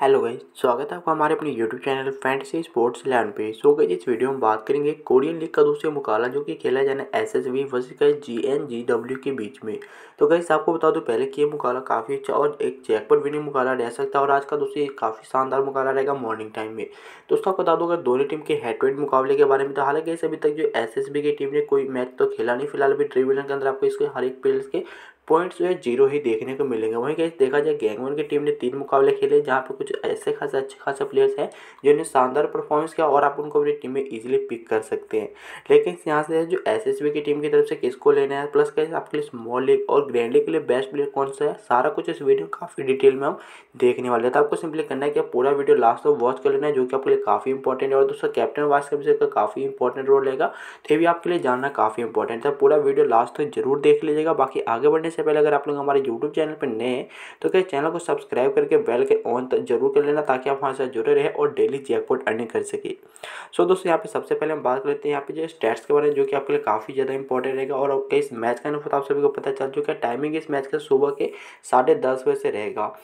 hello गई स्वागत है आपका हमारे अपने YouTube channel fantasy sports land पे सो गई इस वीडियो में बात करेंगे कोरियन लीग का दूसरा मुकाबला जो कि खेला जाना एस एस वी वर्ष गई जी एन जी डब्ल्यू के बीच में तो गई आपको बता दो पहले कि ये मुकाबला काफ़ी अच्छा और एक पर विनिंग मुकाबला रह सकता है और आज का दोस्तों काफ़ी शानदार मुकाबला रहेगा मॉर्निंग टाइम में दोस्तों आपको बता दूँ अगर दोनों टीम के हेड टू हेड मुकाबले के बारे में तो हालांकि अभी तक जो एस एस बी की टीम ने कोई मैच तो खेला नहीं फिलहाल अभी ट्रिब्यूनल के अंदर आपको इसके हर एक प्लेयर्स के पॉइंट्स जो है जीरो ही देखने को मिलेंगे वहीं कैसे देखा जाए गैंगवन की टीम ने तीन मुकाबले खेले जहाँ पर कुछ ऐसे खास अच्छे खासे प्लेयर्स हैं जिन्होंने शानदार परफॉर्मेंस किया और आप उनको अपनी टीम में ईजिली पिक कर सकते हैं लेकिन यहाँ से जो एस की टीम की तरफ से किसको लेना है प्लस कैसे आपके लिए स्मॉल लीग और ग्रैंड लीग के लिए बेस्ट प्लेयर कौन सा है सारा कुछ इस वीडियो काफ़ी डिटेल में हम देखने वाले तो आपको सिंपली करना है कि पूरा वीडियो लास्ट तक वॉच कर लेना है जो कि आपके लिए काफ़ी इंपॉर्टेंट है और दूसरा कैप्टन वास का काफ़ी इंपॉर्टेंट रोल रहेगा तो भी आपके लिए जानना काफ़ी इंपॉर्टेंट है तो पूरा वीडियो लास्ट तक जरूर देख लीजिएगा बाकी आगे बढ़ने इससे पहले अगर आप लोग हमारे यूट्यूब चैनल पर नए तो क्या चैनल को सब्सक्राइब करके बेल के ऑन जरूर कर लेना ताकि आप हमारे साथ जुड़े रहें और डेली जैकपॉट अर्निंग कर सके सो so, दोस्तों यहाँ पे सबसे पहले हम बात कर लेते हैं यहाँ पे जो स्टैट्स के बारे में जो कि आपके लिए काफ़ी ज़्यादा इंपॉर्टेंट रहेगा और इस मैच का अनुपात तो आप सभी को पता चल चुका है टाइमिंग इस मैच का सुबह के साढ़े दस बजे से रहेगा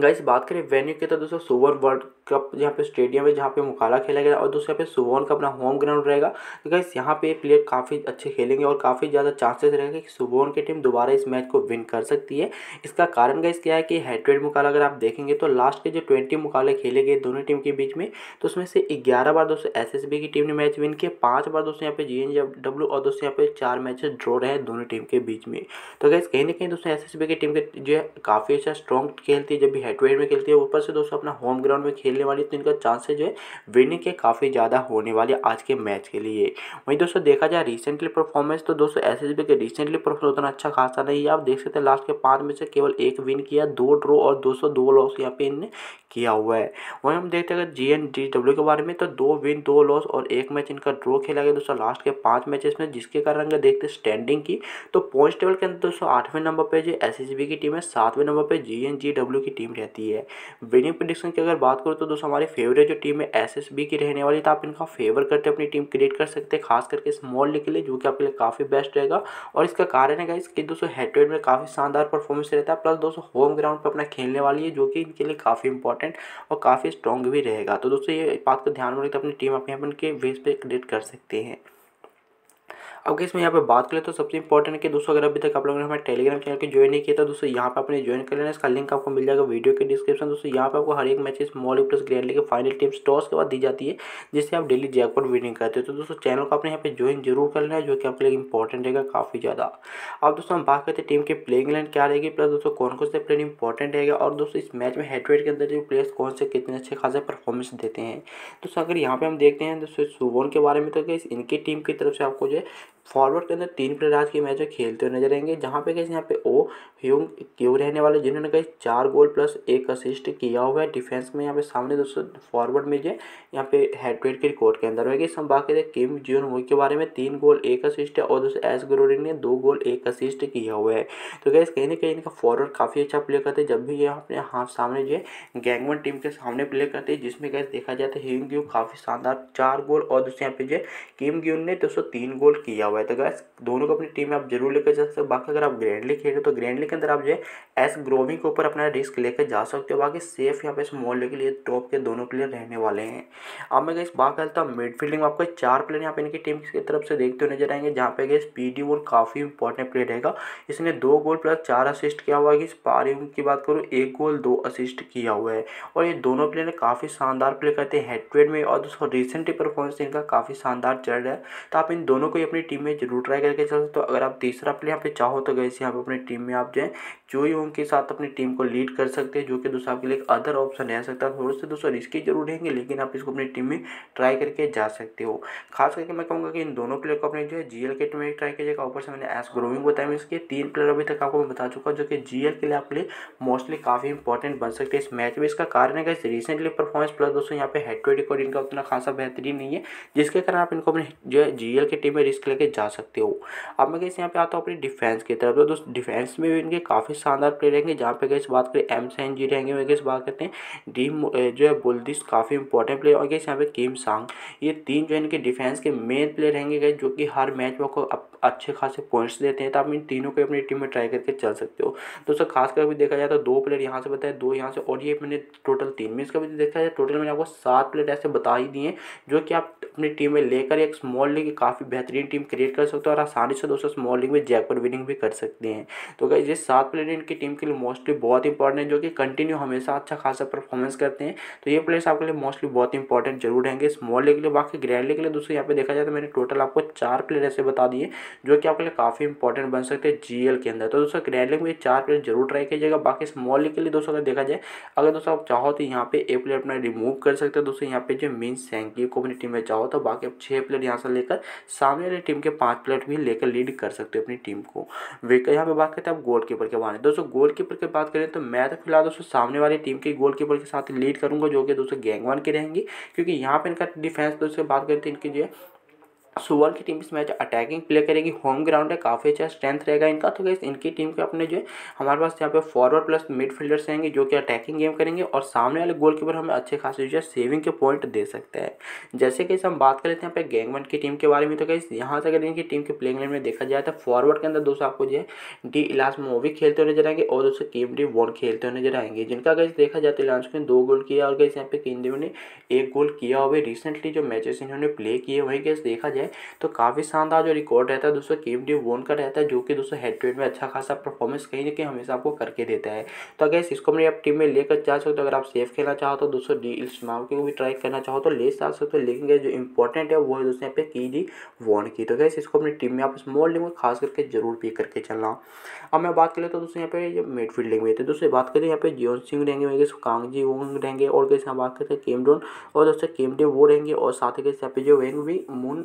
गाइस बात करें वेन्यू की तो दोस्तों सुवर्ण वर्ल्ड कप यहाँ पे स्टेडियम है जहाँ पे मुकाला खेला गया और दोस्तों यहाँ पे सुवर्ण का अपना होम ग्राउंड रहेगा तो गाइस यहाँ पे प्लेयर काफ़ी अच्छे खेलेंगे और काफ़ी ज़्यादा चांसेस रहेगा कि सुवर्ण की टीम दोबारा इस मैच को विन कर सकती है इसका कारण गाइस क्या है कि हेडवेड मुकाबला अगर आप देखेंगे तो लास्ट के जो ट्वेंटी मुकाबले खेले गए दोनों टीम के बीच में तो उसमें से ग्यारह बार दोस्तों एस की टीम ने मैच विन किए पाँच बार दोस्तों यहाँ पे जी और दोस्तों यहाँ पे चार मैचेस ड्रॉ रहे दोनों टीम के बीच में तो गाइस कहीं ना कहीं दोस्तों एस की टीम के जो है काफ़ी अच्छा स्ट्रॉन्ग खेलती है जब भी है ट्वेल्व में खेलती है ऊपर से दोस्तों अपना होम ग्राउंड में खेलने वाली तो इनका चांसेस जो है विनिंग के काफ़ी ज़्यादा होने वाले आज के मैच के लिए वहीं दोस्तों देखा जाए रिसेंटली परफॉर्मेंस तो दोस्तों एस के रिसेंटली परफॉर्मेंस उतना अच्छा खासा नहीं है आप देख सकते हैं लास्ट के पाँच में से केवल एक विन किया दो ड्रो और सौ दो लॉस यहाँ पे इनने किया हुआ है वहीं हम देखते हैं जी एन डब्ल्यू के बारे में तो दो विन दो लॉस और एक मैच इनका ड्रो खेला गया दोस्तों लास्ट के पाँच मैचेस में जिसके कारण अगर देखते स्टैंडिंग की तो पॉइंट टेबल के अंदर दोस्तों आठवें नंबर पर जो एस की टीम है सातवें नंबर पर जी एन जी डब्ल्यू की टीम रहती है विनिंग प्रडिक्शन की अगर बात करूँ तो दोस्तों हमारी फेवरेट जो टीम है एस की रहने वाली तो आप इनका फेवर करते अपनी टीम क्रिएट कर सकते हैं खास करके स्मॉल लीग के लिए जो कि आपके लिए काफ़ी बेस्ट रहेगा और इसका कारण है इसके दोस्तों हेडवेड में काफ़ी शानदार परफॉर्मेंस रहता है प्लस दोस्तों होम ग्राउंड पर अपना खेलने वाली है जो कि इनके लिए काफ़ी इंपॉर्टेंट और काफ़ी स्ट्रॉन्ग भी रहेगा तो दोस्तों ये बात का ध्यान में रखते अपनी टीम अपने अपन के बेस पर क्रिएट कर सकते हैं अब इसमें यहाँ पे बात करें तो सबसे इंपॉर्टेंट कि दोस्तों अगर अभी तक आप लोगों ने हमारे टेलीग्राम चैनल को ज्वाइन नहीं किया था दोस्तों यहाँ पे आपने ज्वाइन कर लेना इसका लिंक आपको मिल जाएगा वीडियो के डिस्क्रिप्शन दोस्तों यहाँ पे आपको हर एक matches small plus grand league final team toss के बाद दी जाती है जिससे आप डेली जैकपॉट विनिंग करते हो तो दोस्तों चैनल को आपने यहाँ पे ज्वाइन जरूर कर लेना है जो कि आपके लिए इंपॉर्टेंट रहेगा काफ़ी ज़्यादा अब दोस्तों हम बात करते हैं टीम के प्लेइंग लाइन क्या रहेगी प्लस दोस्तों कौन कौन से प्लेयर इंपॉर्टेंट रहेगा और दोस्तों इस मैच में हेडवेड के अंदर प्लेयर्स कौन से कितने अच्छे खासे परफॉर्मेंस देते हैं दोस्तों अगर यहाँ पे हम देखते हैं दोस्तों सुबोन के बारे में तो इनकी टीम की तरफ से आपको जो है फॉरवर्ड के अंदर तीन प्लेयर के मैच में खेलते हुए नजर आएंगे जहाँ पे कैसे यहाँ पे ओ ह्यूंग क्यू रहने वाले जिन्होंने कहीं चार गोल प्लस एक असिस्ट किया हुआ है डिफेंस में यहाँ पे सामने दोस्तों फॉरवर्ड में जो यहाँ पे हेडवेड के रिकॉर्ड के अंदर होगी हम बाकी किम जियोन हुई के बारे में तीन गोल एक असिस्ट है और दोस्तों एस ग्रोरिन ने दो गोल एक असिस्ट किया हुआ है तो कैसे कहीं ना कहीं इनका फॉरवर्ड काफ़ी अच्छा प्ले करते जब भी ये अपने हाथ सामने जो है गैंगवन टीम के सामने प्ले करते हैं जिसमें कैसे देखा जाता है हिंग काफ़ी शानदार चार गोल और दोस्तों यहाँ पे जो किम ग्यून ने दोस्तों तीन गोल किया हुआ हुआ है तो गैस दोनों को अपनी टीम में आप जरूर लेकर जा सकते हो बाकी अगर आप ग्रैंडली खेल रहे हो तो ग्रैंडली के अंदर आप जो है एस ग्रोविंग के ऊपर अपना रिस्क लेकर जा सकते हो बाकी सेफ यहाँ पे स्मॉल के लिए टॉप के दोनों प्लेयर रहने वाले हैं अब मैं गैस बात करता हूँ मिडफील्डिंग में आपको चार प्लेयर यहाँ पे इनकी टीम की तरफ से देखते हुए नजर आएंगे जहाँ पे गए पी डी वन काफ़ी इंपॉर्टेंट प्लेयर रहेगा इसने दो गोल प्लस चार असिस्ट किया हुआ है इस पारी की बात करूँ एक गोल दो असिस्ट किया हुआ है और ये दोनों प्लेयर काफ़ी शानदार प्ले करते हैं हेडवेड में और दोस्तों रिसेंटली परफॉर्मेंस इनका काफ़ी शानदार चल रहा है तो आप इन दोनों को ही अपनी टीम में जरूर ट्राई करके चल सकते हो अगर आप तीसरा प्ले यहाँ पे चाहो तो गैस यहाँ पे अपनी टीम में आप जो ही उनके साथ अपनी टीम को लीड कर सकते हैं जो कि दोस्तों आपके लिए अदर ऑप्शन रह सकता है थोड़े से दोस्तों रिस्की जरूर रहेंगे लेकिन आप इसको अपनी टीम में ट्राई करके जा सकते हो खास करके मैं कहूँगा कि इन दोनों प्लेयर को अपने जो है जी के टीम में ट्राई कीजिएगा ऊपर से मैंने एस ग्रोविंग बताया मैं इसके तीन प्लेयर अभी तक आपको मैं बता चुका हूँ जो कि जी के लिए आपके लिए मोस्टली काफ़ी इंपॉर्टेंट बन सकते हैं इस मैच में इसका कारण है कि रिसेंटली परफॉर्मेंस प्लस दोस्तों यहाँ पे हेड टू हेड रिकॉर्ड इनका उतना खासा बेहतरीन नहीं है जिसके कारण आप इनको अपने जो है जी के टीम में रिस्क लेके जा सकते हो अब मैं कैसे यहाँ पे आता हूँ अपनी डिफेंस की तरफ तो दोस्तों डिफेंस में भी इनके काफ़ी शानदार प्लेयर रहेंगे जहाँ पे कैसे बात करें एम सैन जी रहेंगे मैं कैसे बात करते हैं डीम जो है बुलदिस काफ़ी इंपॉर्टेंट प्लेयर और कैसे यहाँ पे किम सांग ये तीन जो है इनके डिफेंस के मेन प्लेयर रहेंगे गए जो कि हर मैच में आपको अच्छे खासे पॉइंट्स देते हैं तो आप इन तीनों को अपनी टीम में ट्राई करके चल सकते हो दोस्तों खासकर अभी देखा जाए तो दो प्लेयर यहाँ से बताए दो यहाँ से और ये मैंने टोटल तीन मीन्स का भी देखा जाए टोटल मैंने आपको सात प्लेयर ऐसे बता ही दिए जो कि आप अपनी टीम में लेकर एक स्मॉल लीग काफ़ी बेहतरीन टीम क्रिएट कर सकते हैं और आसानी से दोस्तों स्मॉल लीग में जयपुर विनिंग भी कर सकते हैं तो क्या ये सात प्लेयर इनकी टीम के लिए मोस्टली बहुत इंपॉर्टेंट है जो कि कंटिन्यू हमेशा अच्छा खासा परफॉर्मेंस करते हैं तो ये प्लेयर्स आपके लिए मोस्टली बहुत इंपॉर्टेंट जरूर रहेंगे स्मॉल लीग के लिए बाकी ग्रैंड लीग के लिए दोस्तों यहाँ पे देखा जाए तो मैंने टोटल आपको चार प्लेयर ऐसे बता दिए जो कि आपके लिए काफ़ी इंपॉर्टेंट बन सकते हैं जी के अंदर तो दोस्तों ग्रैंड लीग में चार प्लेयर जरूर ट्राई कीजिएगा बाकी स्मॉल लीग के लिए दोस्तों अगर देखा जाए अगर दोस्तों आप चाहो तो यहाँ पे ए प्लेयर अपना रिमूव कर सकते हैं दोस्तों यहाँ पे जो मीन सैंकी को अपनी टीम में चाहो चाहो तो बाकी आप छः प्लेयर यहाँ से लेकर सामने वाली टीम के पाँच प्लेयर भी लेकर लीड कर सकते हो अपनी टीम को विकेट यहाँ पे बात करते हैं आप गोल कीपर के बारे में दोस्तों गोल कीपर की बात करें तो मैं तो फिलहाल दोस्तों सामने वाली टीम के गोल कीपर के साथ लीड करूँगा जो कि दोस्तों गैंगवान के रहेंगे क्योंकि यहाँ पर इनका डिफेंस दोस्तों बात करते हैं तो इनकी जो है सुवल की टीम इस मैच अटैकिंग प्ले करेगी होम ग्राउंड है काफ़ी अच्छा स्ट्रेंथ रहेगा इनका तो गैस इनकी टीम के अपने जो है हमारे पास यहाँ पे फॉरवर्ड प्लस मिडफील्डर्स रहेंगे जो कि अटैकिंग गेम करेंगे और सामने वाले गोल कीपर हमें अच्छे खासे जो है सेविंग के पॉइंट दे सकते हैं जैसे कि हम बात कर लेते हैं यहाँ पे गैंगवन की टीम के बारे में तो गैस यहाँ से अगर इनकी टीम के प्लेइंग लाइन में देखा जाए तो फॉरवर्ड के अंदर दोस्तों आपको जो है डी इलास मोवी खेलते हुए नजर आएंगे और दोस्तों केम डी वॉन खेलते हुए नजर आएंगे जिनका गैस देखा जाए तो इलास ने दो गोल किया और गैस यहाँ पे केम ने एक गोल किया हुआ रिसेंटली जो मैचेस इन्होंने प्ले किए वही गैस देखा जाए है तो काफ़ी शानदार जो रिकॉर्ड रहता है दोस्तों केम डी वोन का रहता है जो कि दोस्तों हेड टू हेड में अच्छा खासा परफॉर्मेंस कहीं ना कहीं हमेशा आपको करके देता है तो अगर इसको अपनी आप टीम में लेकर जा सकते हो अगर आप सेफ खेलना चाहो तो दोस्तों डी इस्माम को भी ट्राई करना चाहो तो ले जा सकते हो लेकिन जो इंपॉर्टेंट है वो है दोस्तों यहाँ पे की डी वोन की तो गैस इसको अपनी टीम में आप स्मॉल लिंग में खास करके जरूर पिक करके चलना अब मैं बात कर लेता हूँ दोस्तों यहाँ पे मिडफील्ड फील्डिंग में दोस्तों बात करें तो यहाँ पे जियोन सिंह रहेंगे मेरे कांग जी वोंग रहेंगे और कैसे हम बात करते हैं केमडोन और दोस्तों केमडे वो रहेंगे और साथ ही कैसे यहाँ पे जो वेंग भी मून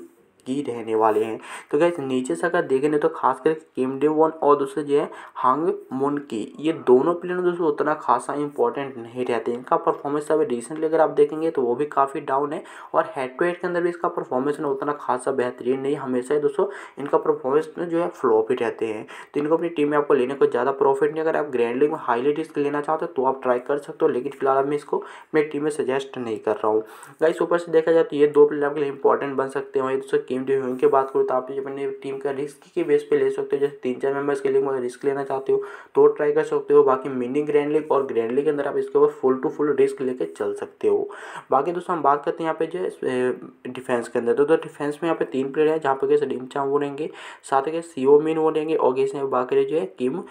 ही रहने वाले हैं तो गैस नीचे से अगर देखें तो खास करके वन और दूसरे जो है हांग मुन की ये दोनों प्लेयर दोस्तों उतना खासा इंपॉर्टेंट नहीं रहते इनका परफॉर्मेंस अभी रिसेंटली अगर आप देखेंगे तो वो भी काफ़ी डाउन है और हेड टू हेड के अंदर भी इसका परफॉर्मेंस उतना खासा बेहतरीन नहीं हमेशा ही दोस्तों इनका परफॉर्मेंस जो है फ्लॉप ही रहते हैं तो इनको अपनी टीम में आपको लेने को ज़्यादा प्रॉफिट नहीं अगर आप ग्रैंड लीग में हाईली रिस्क लेना चाहते हो तो आप ट्राई कर सकते हो लेकिन फिलहाल मैं इसको मेरी टीम में सजेस्ट नहीं कर रहा हूँ गाइस ऊपर से देखा जाए तो ये दो प्लेयर आपके लिए इंपॉर्टेंट बन सकते हैं वही दोस्तों टीम रिव्यू की बात करूँ तो आप अपनी टीम का रिस्क के बेस पे ले सकते हो जैसे तीन चार मेंबर्स के लिए मैं रिस्क लेना चाहते हो तो ट्राई कर सकते हो बाकी मिनी ग्रैंड लीग और ग्रैंड लीग के अंदर आप इसके ऊपर फुल टू फुल रिस्क लेके चल सकते हो बाकी दोस्तों हम बात करते हैं यहाँ पे जो डिफेंस के अंदर तो, तो डिफेंस में यहाँ पे तीन प्लेयर हैं जहाँ पे कैसे डिम डिमचा वो रहेंगे साथ ही कैसे सीओ मिन वो रहेंगे और कैसे बाकी जो है किम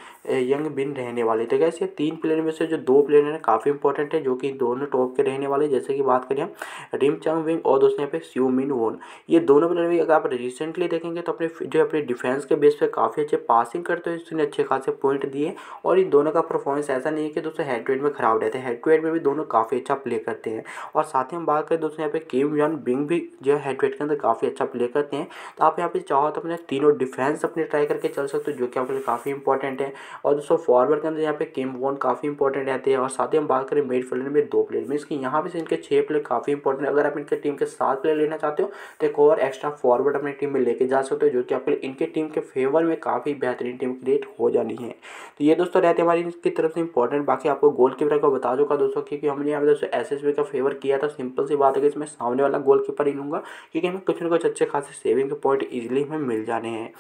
यंग बिन रहने वाले तो कैसे तीन प्लेयर में से जो दो प्लेयर हैं काफ़ी इंपॉर्टेंट है जो कि दोनों टॉप के रहने वाले जैसे कि बात करें हम रिम चंग विंग और दोस्तों यहाँ पे सीओ मिन वोन ये दोनों प्लेयर भी अगर आप रिसेंटली देखेंगे तो अपने जो अपने डिफेंस के बेस पे काफ़ी अच्छे पासिंग करते हैं इसने अच्छे खासे पॉइंट दिए और इन दोनों का परफॉर्मेंस ऐसा नहीं है कि दोस्तों हेड टू हेड में खराब रहते हैं हेड टू हेड में भी दोनों काफ़ी अच्छा प्ले करते हैं और साथ ही हम बात करें दोस्तों यहाँ पे केम जॉन बिंग भी जो है हेड टू हेड के अंदर काफ़ी अच्छा प्ले करते हैं तो आप यहाँ पर चाहो तो अपने तीनों डिफेंस अपने ट्राई करके चल सकते हो जो कि आपके लिए काफ़ी इंपॉर्टेंट है और दोस्तों फॉरवर्ड के अंदर यहाँ पे केम वॉन काफ़ी इंपॉर्टेंट रहते हैं और साथ ही हम बात करें मिड फील्ड में दो प्लेयर मीन्स कि यहाँ पे इनके छः प्लेयर काफ़ी इंपॉर्टेंट है अगर आप इनके टीम के सात प्लेयर लेना चाहते हो तो एक और एक्स्ट्रा फॉरवर्ड अपनी टीम में लेके जा सकते हो जो कि आपके लिए इनके टीम के फेवर में काफ़ी बेहतरीन टीम क्रिएट हो जानी है तो ये दोस्तों रहते हमारी इनकी तरफ से इंपॉर्टेंट बाकी आपको गोल कीपर का बता दूंगा दोस्तों क्योंकि हमने यहाँ पर दोस्तों एस का फेवर किया था सिंपल सी बात है कि इसमें सामने वाला गोल कीपर ही लूँगा क्योंकि हमें कुछ ना कुछ अच्छे खासे सेविंग के पॉइंट ईजिली हमें मिल जाने हैं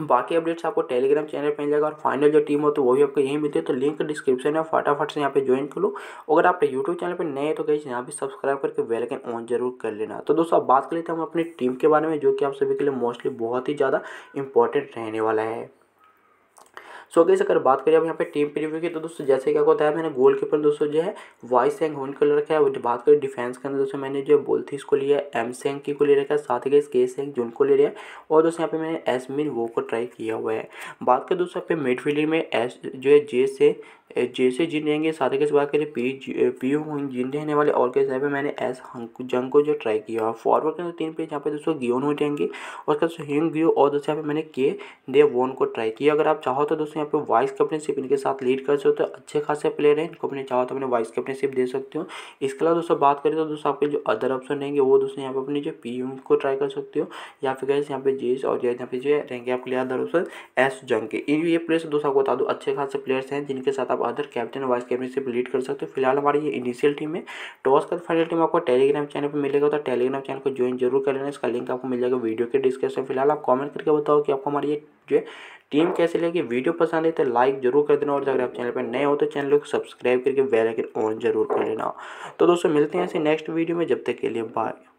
बाकी अपडेट्स आपको टेलीग्राम चैनल पर मिल जाएगा और फाइनल जो टीम हो तो वो भी आपको यहीं मिलती है तो लिंक डिस्क्रिप्शन में फटाफट से यहाँ पे ज्वाइन कर लो अगर आप यूट्यूब चैनल पे नए तो से यहाँ पर सब्सक्राइब करके वेलकन ऑन जरूर कर लेना तो दोस्तों बात कर लेते हैं हम अपनी टीम के बारे में जो कि आप सभी के लिए मोस्टली बहुत ही ज़्यादा इंपॉर्टेंट रहने वाला है सो गई अगर बात करें अब यहाँ पे टीम प्रीव्यू की तो दोस्तों जैसे कि आपको बताया मैंने गोल कीपर दोस्तों जो है वाई सेंग होन को ले रखा है बात करें डिफेंस के अंदर दोस्तों मैंने जो बोल थी इसको लिया एम सेंग की को ले रखा है साथ ही गई के सेंग जून को ले लिया और दोस्तों यहाँ पे मैंने एसमिन वो को ट्राई किया हुआ है बात करें दोस्तों यहाँ पे मिडफील्ड में एस जो है जे से जैसे जिन रहेंगे साथ ही बात करें पी पी जिन रहने वाले और कैसे पे मैंने एस जंग को जो ट्राई किया और फॉरवर्ड के तीन पेज यहाँ पे दोस्तों गियोन हो जाएंगे और बाद हिंग गियो और दोस्तों यहाँ पे मैंने के दे वोन को ट्राई किया अगर आप चाहो तो दोस्तों यहाँ पे वाइस कैप्टनशिप इनके साथ लीड कर सकते हो तो अच्छे खासे प्लेयर हैं इनको अपने चाहो तो अपने वाइस कैप्टनशिप दे सकते हो इसके अलावा दोस्तों बात करें तो दोस्तों आपके जो अदर ऑप्शन रहेंगे वो दोस्तों यहाँ पे अपने जो पी को ट्राई कर सकते हो या फिर कैसे यहाँ पे जेस और यहाँ पे जो रहेंगे आपके लिए अदर ऑप्शन एस जंग के ये प्लेयर दोस्तों आपको बता दो अच्छे खासे प्लेयर्स हैं जिनके साथ आप other captain vice captainship lead कर सकते हो फिलहाल हमारी ये इनिशियल टीम है टॉस का फाइनल टीम आपको टेलीग्राम चैनल पर मिलेगा तो टेलीग्राम चैनल को ज्वाइन जरूर कर लेना इसका लिंक आपको मिल जाएगा वीडियो के डिस्क्रिप्शन फिलहाल आप कॉमेंट करके बताओ कि आपको हमारी ये जो है टीम कैसे लगी वीडियो पसंद है तो लाइक जरूर कर देना और अगर आप चैनल पर नए हो तो चैनल को सब्सक्राइब करके बेल आइकन ऑन जरूर कर लेना तो दोस्तों मिलते हैं ऐसे नेक्स्ट वीडियो में जब तक के लिए बाय